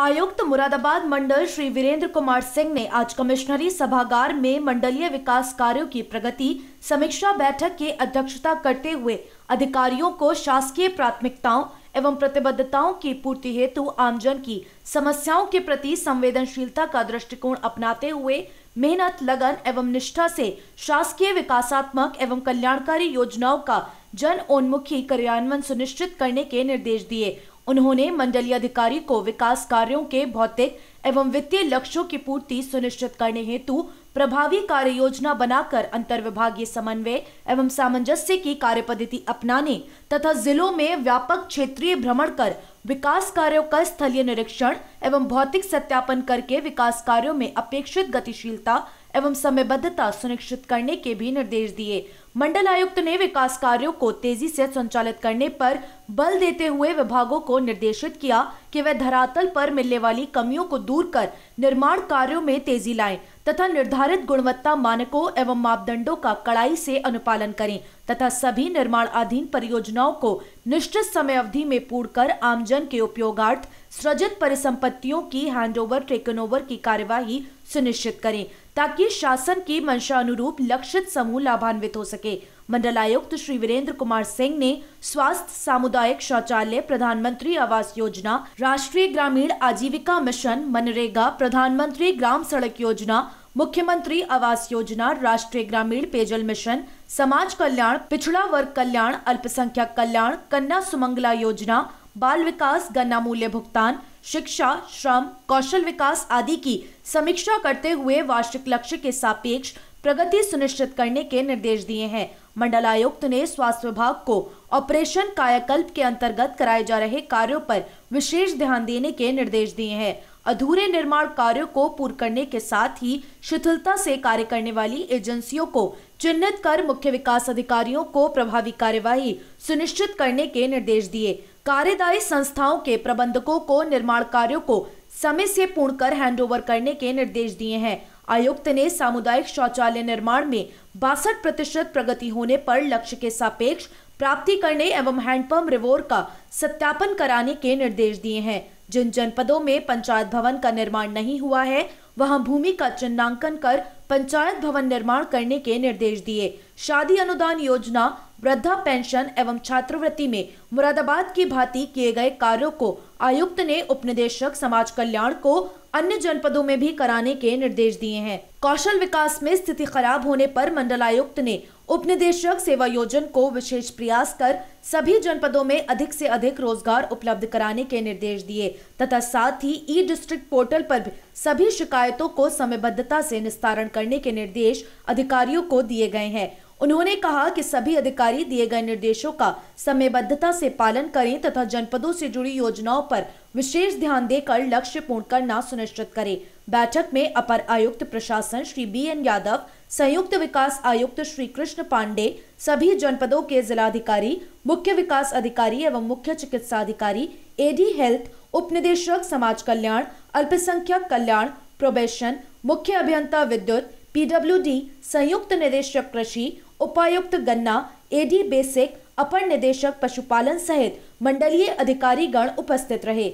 आयुक्त मुरादाबाद मंडल श्री वीरेंद्र कुमार सिंह ने आज कमिश्नरी सभागार में मंडलीय विकास कार्यों की प्रगति समीक्षा बैठक की अध्यक्षता करते हुए अधिकारियों को शासकीय प्राथमिकताओं एवं प्रतिबद्धताओं की पूर्ति हेतु आमजन की समस्याओं के प्रति संवेदनशीलता का दृष्टिकोण अपनाते हुए मेहनत लगन एवं निष्ठा से शासकीय विकासात्मक एवं कल्याणकारी योजनाओं का जन उन्मुखी कार्यान्वयन सुनिश्चित करने के निर्देश दिए उन्होंने मंडलीय अधिकारी को विकास कार्यों के भौतिक एवं वित्तीय लक्ष्यों की पूर्ति सुनिश्चित करने हेतु प्रभावी कार्य योजना बनाकर अंतर विभागीय समन्वय एवं सामंजस्य की कार्य पद्धति अपनाने तथा जिलों में व्यापक क्षेत्रीय भ्रमण कर विकास कार्यों का स्थलीय निरीक्षण एवं भौतिक सत्यापन करके विकास कार्यों में अपेक्षित गतिशीलता एवं समयबद्धता सुनिश्चित करने के भी निर्देश दिए मंडल आयुक्त ने विकास कार्यों को तेजी से संचालित करने पर बल देते हुए विभागों को निर्देशित किया कि वे धरातल पर मिलने वाली कमियों को दूर कर निर्माण कार्यों में तेजी लाएं तथा निर्धारित गुणवत्ता मानकों एवं मापदंडों का कड़ाई से अनुपालन करें तथा सभी निर्माण अधीन परियोजनाओं को निश्चित समय अवधि में पूर्ण कर आमजन के उपयोगार्थ सृजित परिसंपत्तियों की हैंडओवर ओवर की कार्यवाही सुनिश्चित करें ताकि शासन की मंशा अनुरूप लक्षित समूह लाभान्वित हो सके सके मंडलायुक्त श्री वीरेंद्र कुमार सिंह ने स्वास्थ्य सामुदायिक शौचालय प्रधानमंत्री आवास योजना राष्ट्रीय ग्रामीण आजीविका मिशन मनरेगा प्रधानमंत्री ग्राम सड़क योजना मुख्यमंत्री आवास योजना राष्ट्रीय ग्रामीण पेयजल मिशन समाज कल्याण पिछड़ा वर्ग कल्याण अल्पसंख्यक कल्याण कन्या सुमंगला योजना बाल विकास गन्ना मूल्य भुगतान शिक्षा श्रम कौशल विकास आदि की समीक्षा करते हुए वार्षिक लक्ष्य के सापेक्ष प्रगति सुनिश्चित करने के निर्देश दिए हैं मंडलायुक्त ने स्वास्थ्य विभाग को ऑपरेशन कायाकल्प के अंतर्गत कराए जा रहे कार्यों पर विशेष ध्यान देने के निर्देश दिए हैं अधूरे निर्माण कार्यों को पूर्ण करने के साथ ही शिथिलता से कार्य करने वाली एजेंसियों को चिन्हित कर मुख्य विकास अधिकारियों को प्रभावी कार्यवाही सुनिश्चित करने के निर्देश दिए कार्यदायी संस्थाओं के प्रबंधकों को निर्माण कार्यों को समय से पूर्ण कर हैंडओवर करने के निर्देश दिए हैं आयुक्त ने सामुदायिक शौचालय निर्माण में बासठ प्रतिशत प्रगति होने पर लक्ष्य के सापेक्ष प्राप्ति करने एवं हैंडपंप रिवोर का सत्यापन कराने के निर्देश दिए हैं जिन जनपदों में पंचायत भवन का निर्माण नहीं हुआ है वहां भूमि का चिन्हांकन कर पंचायत भवन निर्माण करने के निर्देश दिए शादी अनुदान योजना वृद्धा पेंशन एवं छात्रवृत्ति में मुरादाबाद की भांति किए गए कार्यों को आयुक्त ने उपनिदेशक समाज कल्याण को अन्य जनपदों में भी कराने के निर्देश दिए हैं कौशल विकास में स्थिति खराब होने पर मंडलायुक्त ने उप निदेशक सेवा योजन को विशेष प्रयास कर सभी जनपदों में अधिक से अधिक रोजगार उपलब्ध कराने के निर्देश दिए तथा साथ ही ई डिस्ट्रिक्ट पोर्टल पर भी सभी शिकायतों को समयबद्धता से निस्तारण करने के निर्देश अधिकारियों को दिए गए हैं उन्होंने कहा कि सभी अधिकारी दिए गए निर्देशों का समयबद्धता से पालन करें तथा जनपदों से जुड़ी योजनाओं पर विशेष ध्यान देकर लक्ष्य पूर्ण करना सुनिश्चित करें बैठक में अपर आयुक्त प्रशासन श्री बी एन यादव संयुक्त विकास आयुक्त श्री कृष्ण पांडे सभी जनपदों के जिलाधिकारी मुख्य विकास अधिकारी एवं मुख्य चिकित्सा अधिकारी एडी हेल्थ उप निदेशक समाज कल्याण अल्पसंख्यक कल्याण प्रोबेशन मुख्य अभियंता विद्युत पीडब्ल्यूडी संयुक्त निदेशक कृषि उपायुक्त गन्ना एडी बेसिक अपर निदेशक पशुपालन सहित मंडलीय अधिकारी गण उपस्थित रहे